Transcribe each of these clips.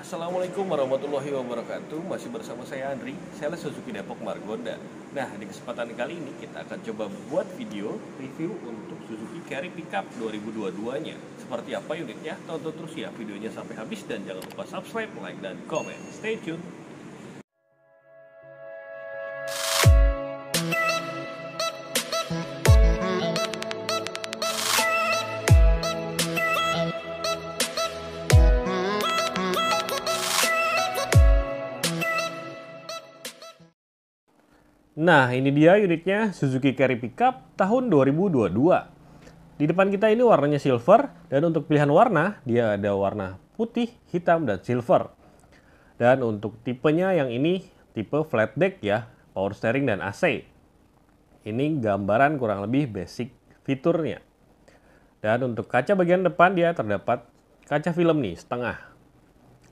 Assalamualaikum warahmatullahi wabarakatuh Masih bersama saya Andri, Sales Suzuki Depok Margonda Nah, di kesempatan kali ini kita akan coba buat video review untuk Suzuki Carry Pickup 2022-nya Seperti apa unitnya, tonton terus ya videonya sampai habis Dan jangan lupa subscribe, like, dan komen Stay tuned Nah, ini dia unitnya Suzuki Carry Pickup tahun 2022. Di depan kita ini warnanya silver, dan untuk pilihan warna, dia ada warna putih, hitam, dan silver. Dan untuk tipenya yang ini, tipe flat deck ya, power steering dan AC. Ini gambaran kurang lebih basic fiturnya. Dan untuk kaca bagian depan dia terdapat kaca film nih, setengah.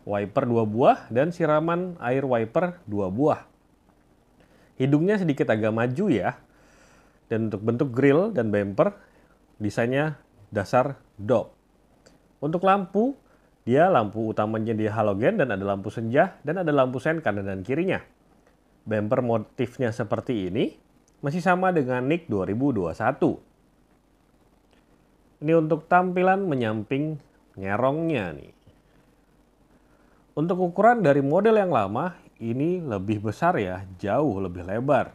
Wiper dua buah dan siraman air wiper dua buah. Hidungnya sedikit agak maju ya. Dan untuk bentuk grill dan bumper, desainnya dasar dop. Untuk lampu, dia lampu utamanya di halogen dan ada lampu senja dan ada lampu sen kanan dan kirinya. Bumper motifnya seperti ini, masih sama dengan Nik 2021. Ini untuk tampilan menyamping nyerongnya nih. Untuk ukuran dari model yang lama ini lebih besar ya, jauh lebih lebar.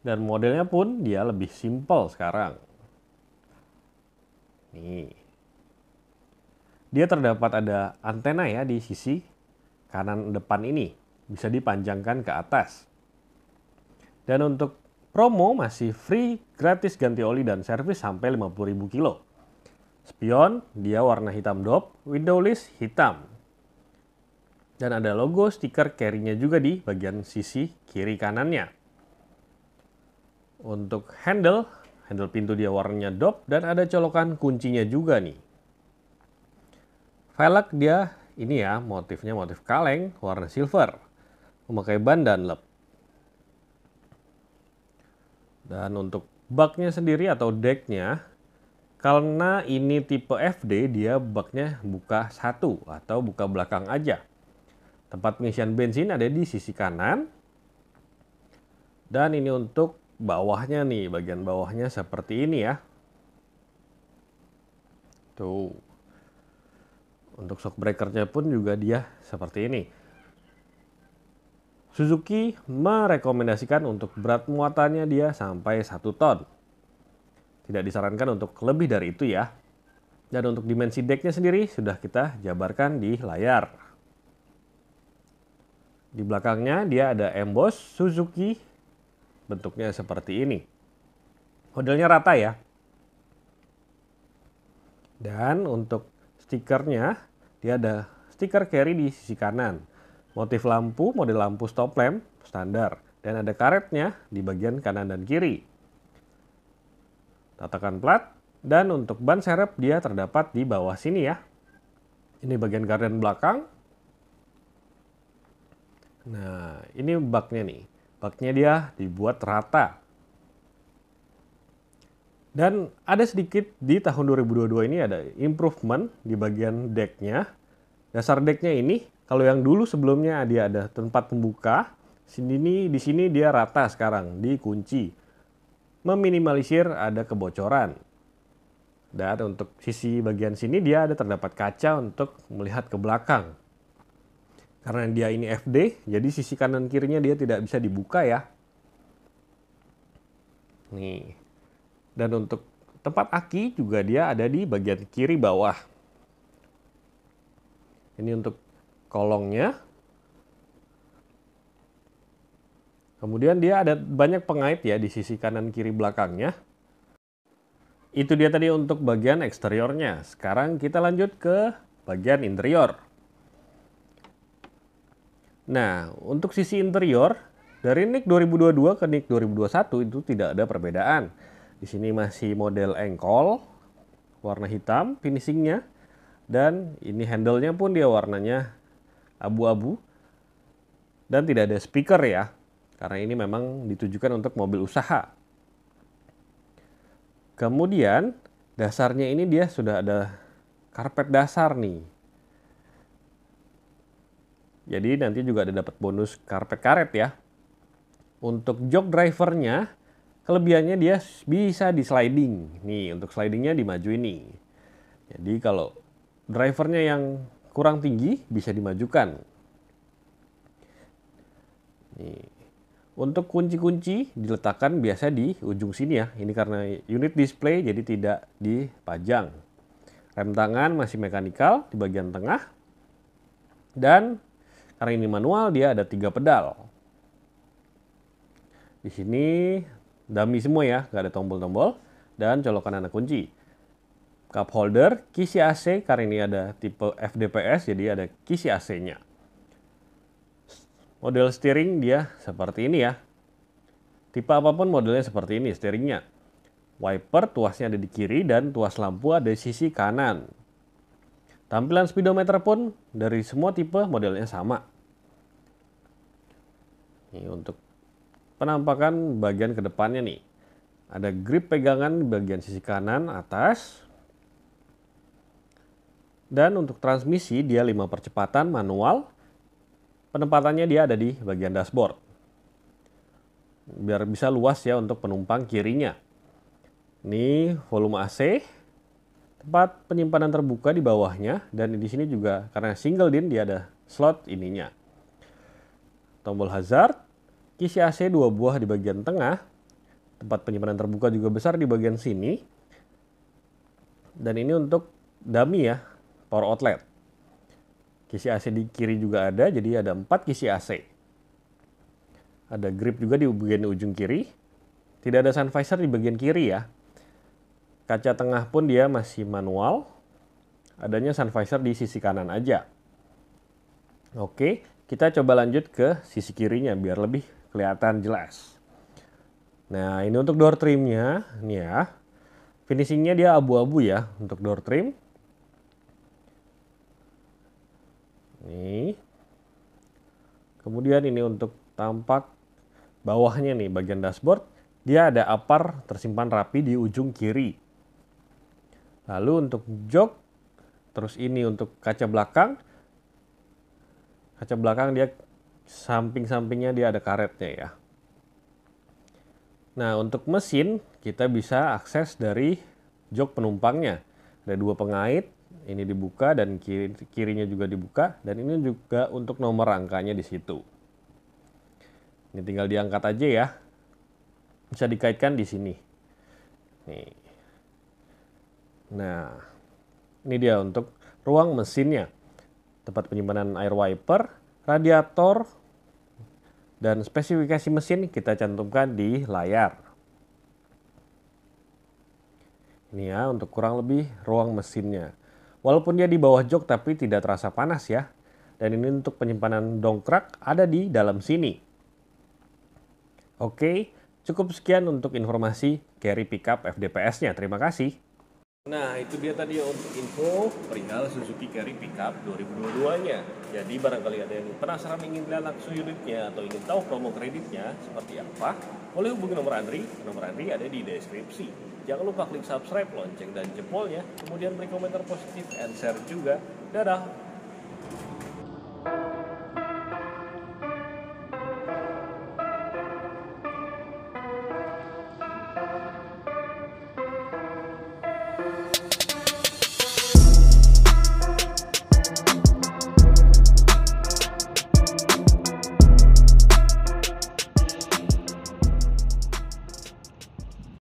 Dan modelnya pun dia lebih simple sekarang. Nih. Dia terdapat ada antena ya di sisi kanan depan ini. Bisa dipanjangkan ke atas. Dan untuk promo masih free, gratis ganti oli dan servis sampai 50.000 kilo. Spion, dia warna hitam dop, window list hitam, dan ada logo stiker carry-nya juga di bagian sisi kiri kanannya. Untuk handle, handle pintu dia warnanya dop dan ada colokan kuncinya juga nih. Velg dia ini ya, motifnya motif kaleng warna silver. Memakai ban dan lep. Dan untuk baknya sendiri atau decknya, karena ini tipe FD, dia baknya buka satu atau buka belakang aja. Tempat pengisian bensin ada di sisi kanan. Dan ini untuk bawahnya nih, bagian bawahnya seperti ini ya. Tuh. Untuk shock breakernya pun juga dia seperti ini. Suzuki merekomendasikan untuk berat muatannya dia sampai 1 ton. Tidak disarankan untuk lebih dari itu ya. Dan untuk dimensi decknya sendiri sudah kita jabarkan di layar. Di belakangnya dia ada emboss Suzuki bentuknya seperti ini. Modelnya rata ya. Dan untuk stikernya dia ada stiker carry di sisi kanan. Motif lampu, model lampu stop lamp standar dan ada karetnya di bagian kanan dan kiri. Tatakan plat dan untuk ban serep dia terdapat di bawah sini ya. Ini bagian garden belakang Nah, ini baknya nih. Baknya dia dibuat rata. Dan ada sedikit di tahun 2022 ini ada improvement di bagian decknya. Dasar decknya ini, kalau yang dulu sebelumnya dia ada tempat pembuka, sini di sini dia rata sekarang, dikunci. Meminimalisir ada kebocoran. Dan untuk sisi bagian sini dia ada terdapat kaca untuk melihat ke belakang. Karena dia ini FD, jadi sisi kanan kirinya dia tidak bisa dibuka ya. Nih. Dan untuk tempat aki juga dia ada di bagian kiri bawah. Ini untuk kolongnya. Kemudian dia ada banyak pengait ya di sisi kanan kiri belakangnya. Itu dia tadi untuk bagian eksteriornya. Sekarang kita lanjut ke bagian interior. Nah, untuk sisi interior, dari NIC 2022 ke NIC 2021 itu tidak ada perbedaan. Di sini masih model engkol, warna hitam finishingnya, dan ini handle-nya pun dia warnanya abu-abu. Dan tidak ada speaker ya, karena ini memang ditujukan untuk mobil usaha. Kemudian dasarnya ini dia sudah ada karpet dasar nih. Jadi nanti juga ada dapat bonus karpet karet ya. Untuk jok drivernya, kelebihannya dia bisa di sliding. Nih, untuk slidingnya dimajuin nih. Jadi kalau drivernya yang kurang tinggi bisa dimajukan. Nih. Untuk kunci-kunci diletakkan biasa di ujung sini ya. Ini karena unit display jadi tidak dipajang. Rem tangan masih mekanikal di bagian tengah. Dan karena ini manual, dia ada tiga pedal. Di sini dummy semua ya, nggak ada tombol-tombol. Dan colokan anak kunci. Cup holder, kisi AC, karena ini ada tipe FDPS, jadi ada kisi AC-nya. Model steering dia seperti ini ya. Tipe apapun modelnya seperti ini, steeringnya. Wiper tuasnya ada di kiri dan tuas lampu ada di sisi kanan. Tampilan speedometer pun dari semua tipe modelnya sama. Ini untuk penampakan bagian kedepannya nih. Ada grip pegangan di bagian sisi kanan atas. Dan untuk transmisi dia 5 percepatan manual. Penempatannya dia ada di bagian dashboard. Biar bisa luas ya untuk penumpang kirinya. Ini volume AC, tempat penyimpanan terbuka di bawahnya dan di sini juga karena single din dia ada slot ininya. Tombol hazard, kisi AC dua buah di bagian tengah, tempat penyimpanan terbuka juga besar di bagian sini. Dan ini untuk dummy ya, power outlet. Kisi AC di kiri juga ada, jadi ada empat kisi AC. Ada grip juga di bagian ujung kiri. Tidak ada sun visor di bagian kiri ya, Kaca tengah pun dia masih manual. Adanya sun visor di sisi kanan aja. Oke, kita coba lanjut ke sisi kirinya biar lebih kelihatan jelas. Nah, ini untuk door trimnya, nih ya. Finishingnya dia abu-abu ya untuk door trim. Nih. Kemudian ini untuk tampak bawahnya nih bagian dashboard, dia ada apar tersimpan rapi di ujung kiri. Lalu untuk jok, terus ini untuk kaca belakang. Kaca belakang dia samping-sampingnya dia ada karetnya ya. Nah, untuk mesin kita bisa akses dari jok penumpangnya. Ada dua pengait, ini dibuka dan kiri, kirinya juga dibuka dan ini juga untuk nomor rangkanya di situ. Ini tinggal diangkat aja ya. Bisa dikaitkan di sini. Nih. Nah, ini dia untuk ruang mesinnya. Tempat penyimpanan air wiper, radiator, dan spesifikasi mesin kita cantumkan di layar. Ini ya untuk kurang lebih ruang mesinnya. Walaupun dia di bawah jok tapi tidak terasa panas ya. Dan ini untuk penyimpanan dongkrak ada di dalam sini. Oke, cukup sekian untuk informasi carry pickup FDPS-nya. Terima kasih. Nah, itu dia tadi untuk info perihal Suzuki Carry Pickup 2022-nya. Jadi barangkali ada yang penasaran ingin lihat langsung unitnya atau ingin tahu promo kreditnya seperti apa, boleh hubungi nomor Andri. Nomor Andri ada di deskripsi. Jangan lupa klik subscribe, lonceng, dan jempolnya. Kemudian beri komentar positif and share juga. Dadah!